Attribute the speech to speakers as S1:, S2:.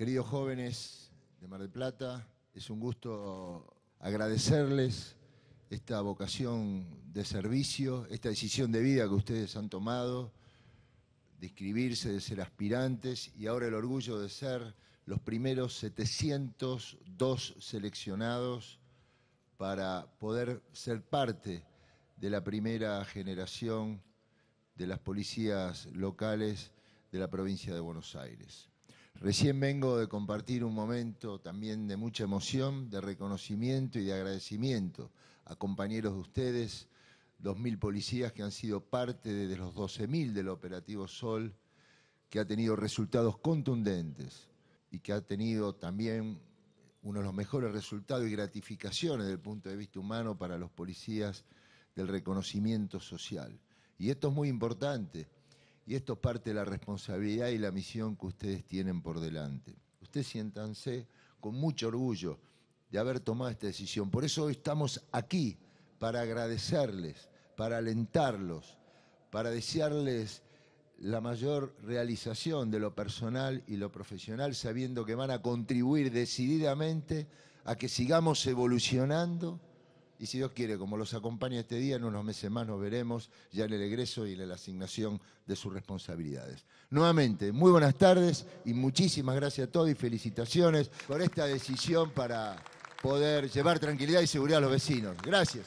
S1: Queridos jóvenes de Mar del Plata, es un gusto agradecerles esta vocación de servicio, esta decisión de vida que ustedes han tomado, de inscribirse, de ser aspirantes y ahora el orgullo de ser los primeros 702 seleccionados para poder ser parte de la primera generación de las policías locales de la provincia de Buenos Aires. Recién vengo de compartir un momento también de mucha emoción, de reconocimiento y de agradecimiento a compañeros de ustedes, 2.000 policías que han sido parte de los 12.000 del operativo Sol, que ha tenido resultados contundentes y que ha tenido también uno de los mejores resultados y gratificaciones desde el punto de vista humano para los policías del reconocimiento social. Y esto es muy importante y esto parte de la responsabilidad y la misión que ustedes tienen por delante. Ustedes siéntanse con mucho orgullo de haber tomado esta decisión. Por eso hoy estamos aquí, para agradecerles, para alentarlos, para desearles la mayor realización de lo personal y lo profesional, sabiendo que van a contribuir decididamente a que sigamos evolucionando y si Dios quiere, como los acompaña este día, en unos meses más nos veremos ya en el egreso y en la asignación de sus responsabilidades. Nuevamente, muy buenas tardes y muchísimas gracias a todos y felicitaciones por esta decisión para poder llevar tranquilidad y seguridad a los vecinos. Gracias.